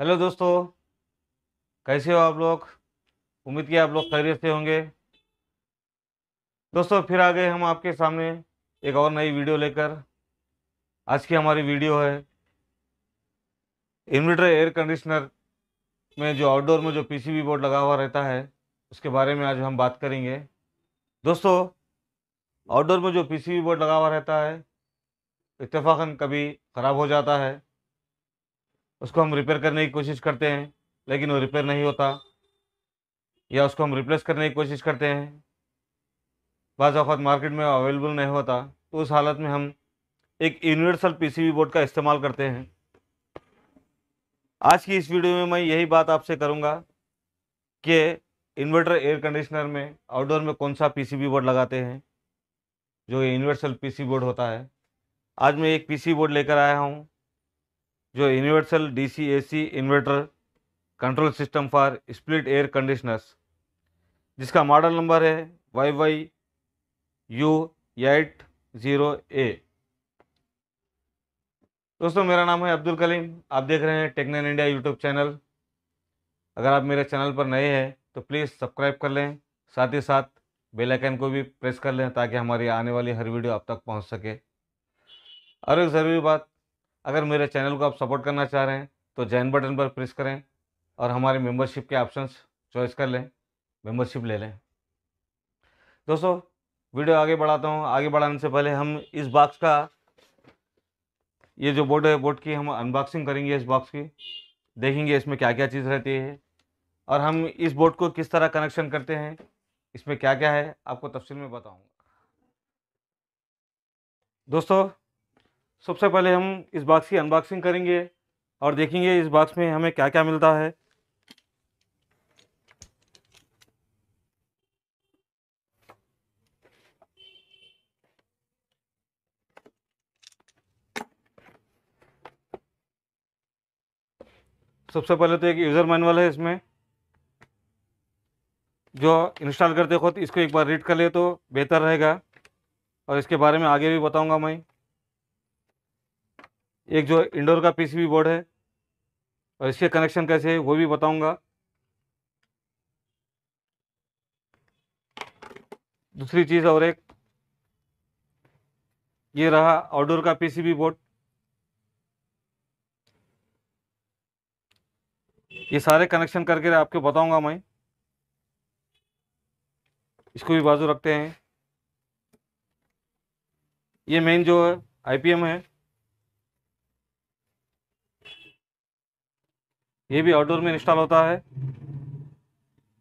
hello दोस्तों कैसे हो आप लोग उम्मीद किया आप लोग खैरियत से होंगे दोस्तों फिर आ गए हम आपके सामने एक और नई वीडियो लेकर आज की हमारी वीडियो है इन्वर्टर एयर कंडीशनर में जो आउटडोर में जो पीसीबी बोर्ड लगा हुआ रहता है उसके बारे में आज हम बात करेंगे दोस्तों आउटडोर में जो पीसीबी बोर्ड लगा हुआ रहता है इतफाक़न कभी ख़राब हो जाता है उसको हम रिपेयर करने की कोशिश करते हैं लेकिन वो रिपेयर नहीं होता या उसको हम रिप्लेस करने की कोशिश करते हैं बाज़त मार्केट में अवेलेबल नहीं होता तो उस हालत में हम एक यूनिवर्सल पीसीबी बोर्ड का इस्तेमाल करते हैं आज की इस वीडियो में मैं यही बात आपसे करूंगा कि इन्वर्टर एयर कंडीशनर में आउटडोर में कौन सा पीसीबी बोर्ड लगाते हैं जो यूनिवर्सल पीसीबी बोर्ड होता है आज मैं एक पीसीबी बोर्ड लेकर आया हूँ जो universal DC AC inverter control system for split air conditioners जिसका मॉडल नंबर है Y Y U eight zero A दोस्तों मेरा नाम है अब्दुल कलीम आप देख रहे हैं टेक्नन इंडिया यूट्यूब चैनल अगर आप मेरे चैनल पर नए हैं तो प्लीज़ सब्सक्राइब कर लें साथ ही साथ बेल आइकन को भी प्रेस कर लें ताकि हमारी आने वाली हर वीडियो आप तक पहुंच सके और एक ज़रूरी बात अगर मेरे चैनल को आप सपोर्ट करना चाह रहे हैं तो जैन बटन पर प्रेस करें और हमारे मेंबरशिप के ऑप्शंस चॉइस कर लें मेंबरशिप ले लें दोस्तों वीडियो आगे बढ़ाता हूँ आगे बढ़ाने से पहले हम इस बॉक्स का ये जो बोर्ड है बोर्ड की हम अनबॉक्सिंग करेंगे इस बॉक्स की देखेंगे इसमें क्या क्या चीज़ रहती है और हम इस बोर्ड को किस तरह कनेक्शन करते हैं इसमें क्या क्या है आपको तफसील में बताऊँगा दोस्तों सबसे पहले हम इस बॉक्स की अनबॉक्सिंग करेंगे और देखेंगे इस बॉक्स में हमें क्या क्या मिलता है सबसे पहले तो एक यूज़र मैनुअल है इसमें जो इंस्टॉल करते खुद इसको एक बार रीड कर ले तो बेहतर रहेगा और इसके बारे में आगे भी बताऊंगा मैं एक जो इंडोर का पीसीबी बोर्ड है और इसके कनेक्शन कैसे है वो भी बताऊंगा दूसरी चीज़ और एक ये रहा आउटडोर का पीसीबी बोर्ड ये सारे कनेक्शन करके आपको बताऊंगा मैं इसको भी बाजू रखते हैं ये मेन जो है आईपीएम है ये भी आउटडोर में इंस्टॉल होता है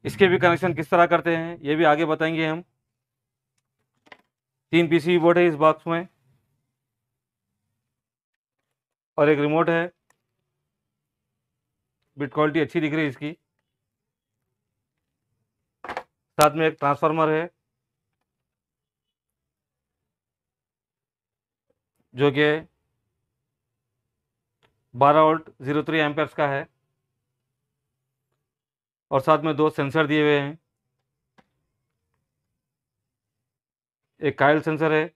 इसके भी कनेक्शन किस तरह करते हैं ये भी आगे बताएंगे हम तीन पीसीबी बोर्ड है इस बॉक्स में और एक रिमोट है बिट क्वालिटी अच्छी दिख रही है इसकी साथ में एक ट्रांसफार्मर है जो कि 12 वोल्ट 03 थ्री एम्पेयर्स का है और साथ में दो सेंसर दिए हुए हैं एक कायल सेंसर है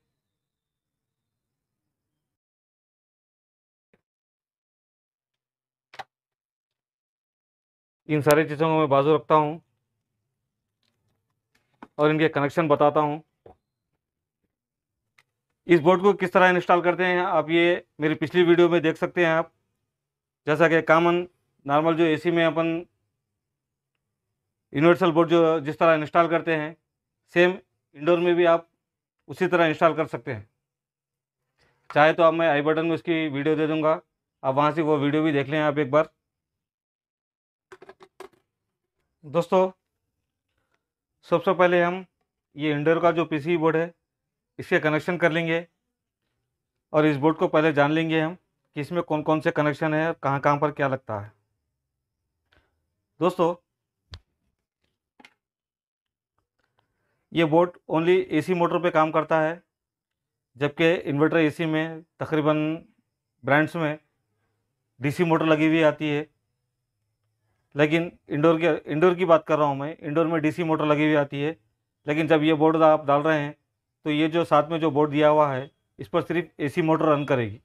इन सारी चीज़ों को मैं बाजू रखता हूँ और इनके कनेक्शन बताता हूँ इस बोर्ड को किस तरह इंस्टॉल करते हैं आप ये मेरी पिछली वीडियो में देख सकते हैं आप जैसा कि कामन नॉर्मल जो एसी में अपन यूनिवर्सल बोर्ड जो जिस तरह इंस्टॉल करते हैं सेम इंडोर में भी आप उसी तरह इंस्टॉल कर सकते हैं चाहे तो आप मैं आई बटन में उसकी वीडियो दे दूंगा आप वहाँ से वो वीडियो भी देख लें आप एक बार दोस्तों सबसे सब पहले हम ये इंडोर का जो पीसी बोर्ड है इसके कनेक्शन कर लेंगे और इस बोर्ड को पहले जान लेंगे हम कि इसमें कौन कौन से कनेक्शन है और कहाँ कहाँ पर क्या लगता है दोस्तों ये बोर्ड ओनली एसी मोटर पे काम करता है जबकि इन्वर्टर एसी में तकरीबन ब्रांड्स में डीसी मोटर लगी हुई आती है लेकिन इंडोर के इंडोर की बात कर रहा हूँ मैं इंडोर में डीसी मोटर लगी हुई आती है लेकिन जब ये बोर्ड आप डाल रहे हैं तो ये जो साथ में जो बोर्ड दिया हुआ है इस पर सिर्फ एसी मोटर रन करेगी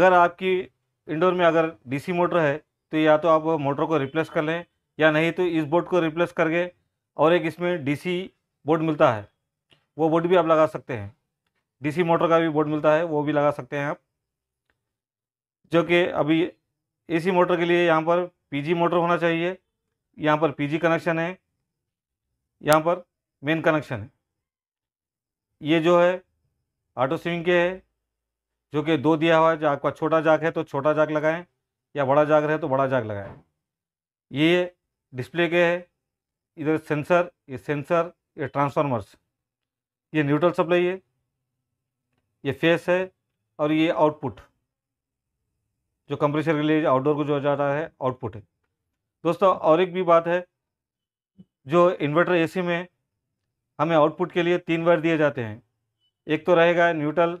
अगर आपकी इंडोर में अगर डीसी मोटर है तो या तो आप मोटर को रिप्लेस कर लें या नहीं तो इस बोर्ड को रिप्लेस करके और एक इसमें डीसी बोर्ड मिलता है वो बोर्ड भी आप लगा सकते हैं डीसी मोटर का भी बोर्ड मिलता है वो भी लगा सकते हैं आप जो कि अभी एसी मोटर के लिए यहाँ पर पीजी मोटर होना चाहिए यहाँ पर पीजी कनेक्शन है यहाँ पर मेन कनेक्शन है ये जो है ऑटो स्विंग के है जो कि दो दिया हुआ है जो आपका छोटा जाग है तो छोटा जाग लगाएं या बड़ा जाग रहे तो बड़ा जाग लगाएं ये डिस्प्ले के है इधर सेंसर ये सेंसर ये ट्रांसफार्मर्स ये न्यूट्रल सप्लाई है ये फेस है और ये आउटपुट जो कंप्रेसर के लिए आउटडोर को जो जा रहा है आउटपुट है दोस्तों और एक भी बात है जो इन्वर्टर एसी में हमें आउटपुट के लिए तीन वायर दिए जाते हैं एक तो रहेगा न्यूट्रल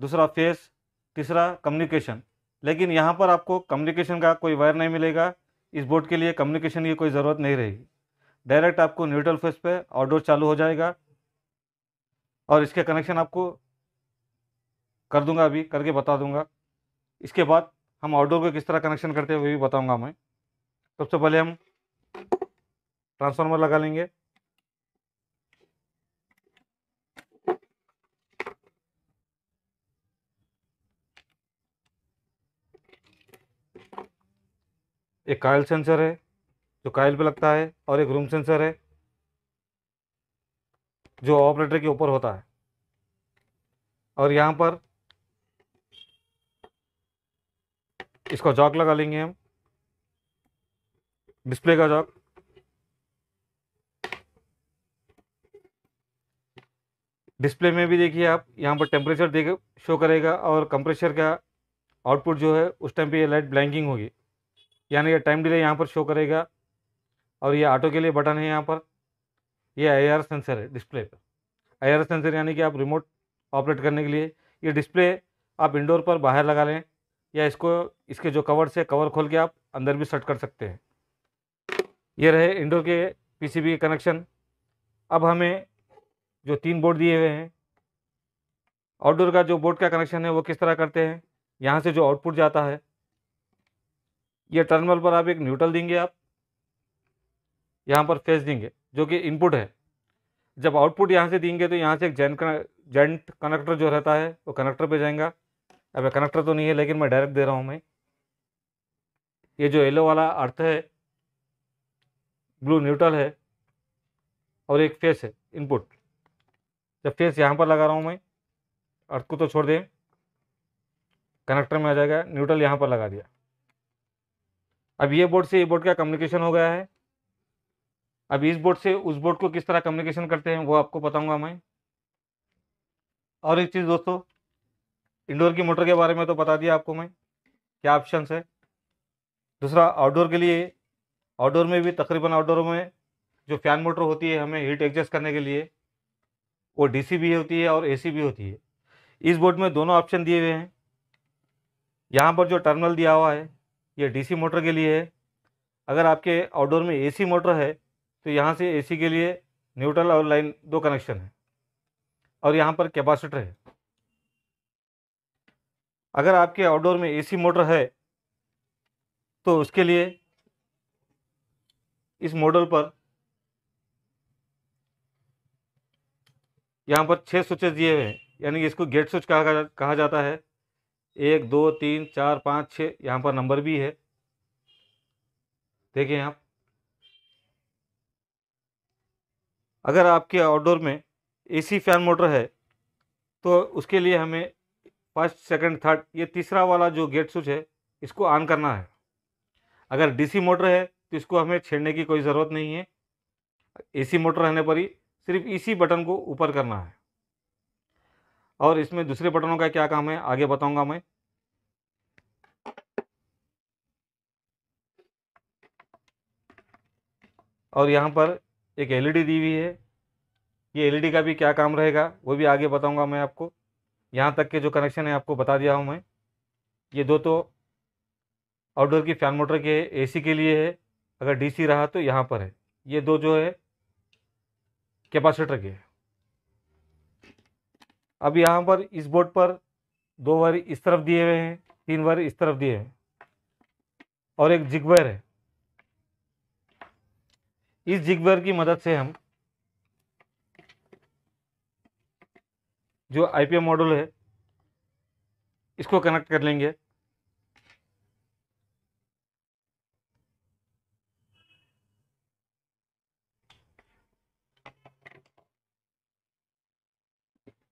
दूसरा फेस तीसरा कम्युनिकेशन लेकिन यहाँ पर आपको कम्युनिकेशन का कोई वायर नहीं मिलेगा इस बोर्ड के लिए कम्युनिकेशन की कोई ज़रूरत नहीं रहेगी डायरेक्ट आपको न्यूट्रल फेस पे आउटडोर चालू हो जाएगा और इसके कनेक्शन आपको कर दूंगा अभी करके बता दूंगा इसके बाद हम आउटडोर को किस तरह कनेक्शन करते हैं वो भी बताऊंगा मैं सबसे पहले हम ट्रांसफार्मर लगा लेंगे एक कायल सेंसर है जो काइल पे लगता है और एक रूम सेंसर है जो ऑपरेटर के ऊपर होता है और यहाँ पर इसका जॉक लगा लेंगे हम डिस्प्ले का जॉक डिस्प्ले में भी देखिए आप यहाँ पर टेम्परेचर देख शो करेगा और कंप्रेशर का आउटपुट जो है उस टाइम पे ये लाइट ब्लैंकिंग होगी यानी कि टाइम डिले यहाँ पर शो करेगा और ये ऑटो के लिए बटन है यहाँ पर ये आई आर सेंसर है डिस्प्ले पर आई आर सेंसर यानी कि आप रिमोट ऑपरेट करने के लिए ये डिस्प्ले आप इंडोर पर बाहर लगा लें या इसको इसके जो कवर से कवर खोल के आप अंदर भी सेट कर सकते हैं ये रहे इंडोर के पीसीबी कनेक्शन अब हमें जो तीन बोर्ड दिए हुए हैं आउटडोर का जो बोर्ड का कनेक्शन है वो किस तरह करते हैं यहाँ से जो आउटपुट जाता है ये टर्मिनल पर आप एक न्यूट्रल देंगे आप यहाँ पर फेस देंगे जो कि इनपुट है जब आउटपुट यहाँ से देंगे तो यहाँ से एक जेंट जेंट कनेक्टर जो रहता है वो कनेक्टर पे जाएगा अब कनेक्टर तो नहीं है लेकिन मैं डायरेक्ट दे रहा हूँ मैं ये जो येलो वाला अर्थ है ब्लू न्यूट्रल है और एक फेस है इनपुट जब फेस यहाँ पर लगा रहा हूँ मैं अर्थ को तो छोड़ दें कनेक्टर में आ जाएगा न्यूट्रल यहाँ पर लगा दिया अब ये बोर्ड से ये बोर्ड का कम्युनिकेशन हो गया है अब इस बोर्ड से उस बोर्ड को किस तरह कम्युनिकेशन करते हैं वो आपको बताऊंगा मैं और एक चीज़ दोस्तों इंडोर की मोटर के बारे में तो बता दिया आपको मैं क्या ऑप्शन है दूसरा आउटडोर के लिए आउटडोर में भी तकरीबन आउटडोर में जो फैन मोटर होती है हमें हीट एडजस्ट करने के लिए वो डी भी होती है और ए भी होती है इस बोर्ड में दोनों ऑप्शन दिए हुए हैं यहाँ पर जो टर्मिनल दिया हुआ है ये डीसी मोटर के लिए है अगर आपके आउटडोर में एसी मोटर है तो यहाँ से एसी के लिए न्यूट्रल और लाइन दो कनेक्शन है और यहाँ पर कैपेसिटर है अगर आपके आउटडोर में एसी मोटर है तो उसके लिए इस मॉडल पर यहाँ पर छः स्विचेस दिए हुए हैं यानी कि इसको गेट स्विच कहा कहा जाता है एक दो तीन चार पाँच छः यहाँ पर नंबर भी है देखिए आप अगर आपके आउटडोर में एसी फैन मोटर है तो उसके लिए हमें फर्स्ट सेकंड थर्ड ये तीसरा वाला जो गेट स्विच है इसको ऑन करना है अगर डीसी मोटर है तो इसको हमें छेड़ने की कोई ज़रूरत नहीं है एसी मोटर रहने पर ही सिर्फ इसी e बटन को ऊपर करना है और इसमें दूसरे बटनों का क्या काम है आगे बताऊंगा मैं और यहाँ पर एक एलईडी e दी हुई है ये एलईडी e का भी क्या काम रहेगा वो भी आगे बताऊंगा मैं आपको यहाँ तक के जो कनेक्शन है आपको बता दिया हूँ मैं ये दो तो आउटडोर की फ़ैन मोटर के एसी के लिए है अगर डीसी रहा तो यहाँ पर है ये दो जो है कैपासीटर के अब यहाँ पर इस बोर्ड पर दो वायर इस तरफ दिए हुए हैं तीन वायर इस तरफ दिए हैं और एक जिगवेर है इस जिगबर की मदद से हम जो आईपीएम मॉडल है इसको कनेक्ट कर लेंगे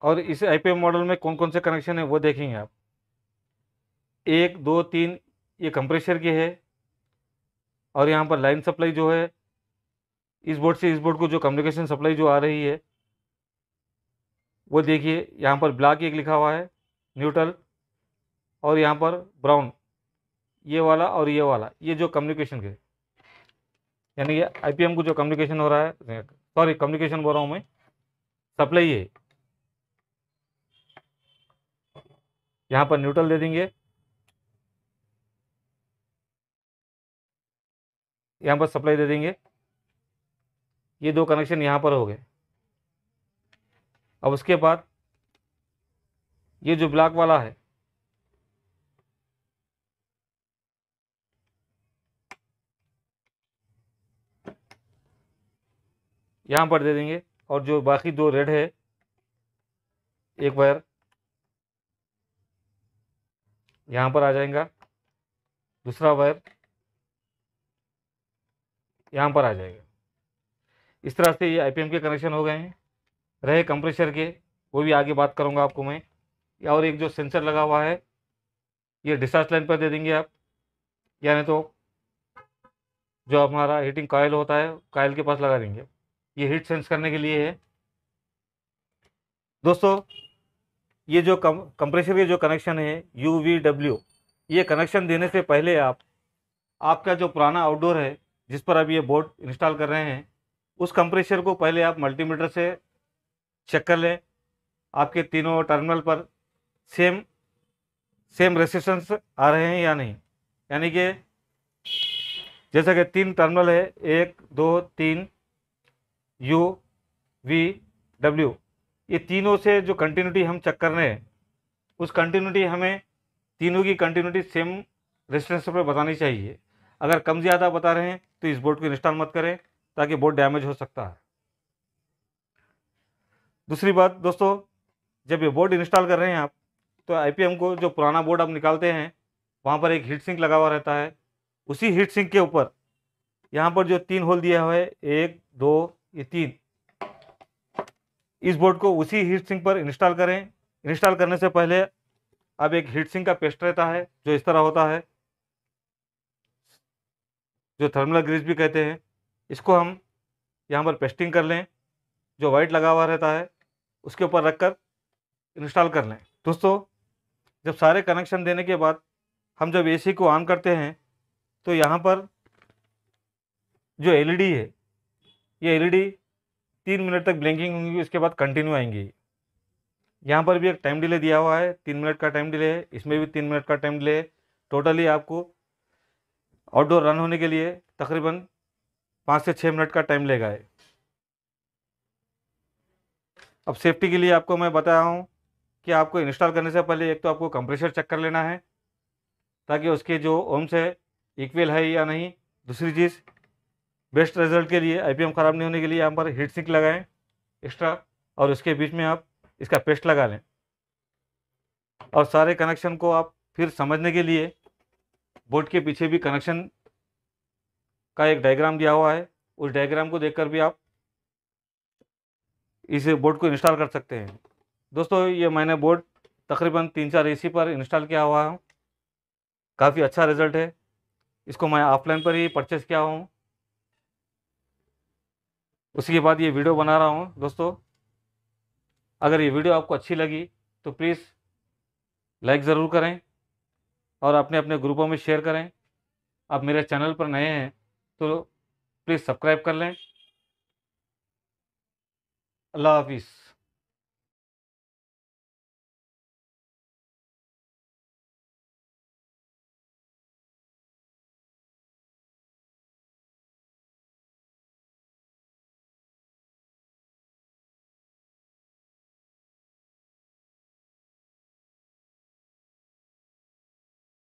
और इस आईपीएम मॉडल में कौन कौन से कनेक्शन है वो देखेंगे आप एक दो तीन ये कंप्रेसर की है और यहाँ पर लाइन सप्लाई जो है इस बोर्ड से इस बोर्ड को जो कम्युनिकेशन सप्लाई जो आ रही है वो देखिए यहाँ पर ब्लैक एक लिखा हुआ है न्यूट्रल और यहाँ पर ब्राउन ये वाला और ये वाला ये जो कम्युनिकेशन के यानी कि आईपीएम को जो कम्युनिकेशन हो रहा है सॉरी कम्युनिकेशन बोल रहा हूँ मैं सप्लाई है यहाँ पर न्यूट्रल दे देंगे यहाँ पर सप्लाई दे देंगे ये दो कनेक्शन यहाँ पर हो गए अब उसके बाद ये जो ब्लैक वाला है यहाँ पर दे देंगे और जो बाकी दो रेड है एक वायर यहाँ पर आ जाएगा दूसरा वायर यहाँ पर आ जाएगा इस तरह से ये आई के कनेक्शन हो गए हैं रहे कंप्रेसर के वो भी आगे बात करूँगा आपको मैं और एक जो सेंसर लगा हुआ है ये डिस्चार्ज लाइन पर दे देंगे आप यानी तो जो हमारा हीटिंग कॉयल होता है कॉयल के पास लगा देंगे ये हीट सेंस करने के लिए है दोस्तों ये जो कम कंप्रेसर के जो कनेक्शन है यू वी डब्ल्यू ये कनेक्शन देने से पहले आप आपका जो पुराना आउटडोर है जिस पर आप ये बोर्ड इंस्टॉल कर रहे हैं उस कंप्रेशर को पहले आप मल्टीमीटर से चेक कर लें आपके तीनों टर्मिनल पर सेम सेम रेसिस्टेंस आ रहे हैं या नहीं यानी कि जैसा कि तीन टर्मिनल है एक दो तीन यू वी डब्ल्यू ये तीनों से जो कंटिन्यूटी हम चेक कर रहे हैं उस कंटिन्यूटी हमें तीनों की कंटिन्यूटी सेम रेसिस्टेंस पर बतानी चाहिए अगर कम ज़्यादा बता रहे हैं तो इस बोर्ड को इंस्टॉल मत करें ताकि बोर्ड डैमेज हो सकता है दूसरी बात दोस्तों जब ये बोर्ड इंस्टॉल कर रहे हैं आप तो आई को जो पुराना बोर्ड आप निकालते हैं वहाँ पर एक हीट सिंक लगा हुआ रहता है उसी हीट सिंक के ऊपर यहाँ पर जो तीन होल दिया हुआ है एक दो ये तीन इस बोर्ड को उसी हीट सिंक पर इंस्टॉल करें इंस्टॉल करने से पहले अब एक हीट सिंक का पेस्ट रहता है जो इस तरह होता है जो थर्मल ग्रीस भी कहते हैं इसको हम यहाँ पर पेस्टिंग कर लें जो वाइट लगा हुआ रहता है उसके ऊपर रख कर इंस्टॉल कर लें दोस्तों जब सारे कनेक्शन देने के बाद हम जब एसी को ऑन करते हैं तो यहाँ पर जो एलईडी e है ये एलईडी e तीन मिनट तक ब्लिंकिंग होंगी उसके बाद कंटिन्यू आएंगी यहाँ पर भी एक टाइम डिले दिया हुआ है तीन मिनट का टाइम डिले है इसमें भी तीन मिनट का टाइम डिले है टोटली आपको आउटडोर रन होने के लिए तकरीबन पाँच से छः मिनट का टाइम लेगा ये अब सेफ्टी के लिए आपको मैं बताया हूँ कि आपको इंस्टॉल करने से पहले एक तो आपको कंप्रेसर चेक कर लेना है ताकि उसके जो ओम्स है इक्वल है या नहीं दूसरी चीज़ बेस्ट रिजल्ट के लिए आईपीएम ख़राब नहीं होने के लिए यहाँ पर हीट सिंक लगाएं एक्स्ट्रा और उसके बीच में आप इसका पेस्ट लगा लें और सारे कनेक्शन को आप फिर समझने के लिए बोर्ड के पीछे भी कनेक्शन का एक डायग्राम दिया हुआ है उस डायग्राम को देखकर भी आप इस बोर्ड को इंस्टॉल कर सकते हैं दोस्तों ये मैंने बोर्ड तकरीबन तीन चार एसी पर इंस्टॉल किया हुआ है काफ़ी अच्छा रिजल्ट है इसको मैं ऑफलाइन पर ही परचेस किया हूँ उसके के बाद ये वीडियो बना रहा हूँ दोस्तों अगर ये वीडियो आपको अच्छी लगी तो प्लीज़ लाइक ज़रूर करें और अपने अपने ग्रुपों में शेयर करें आप मेरे चैनल पर नए हैं तो प्लीज़ सब्सक्राइब कर लें अल्लाह हाफिज़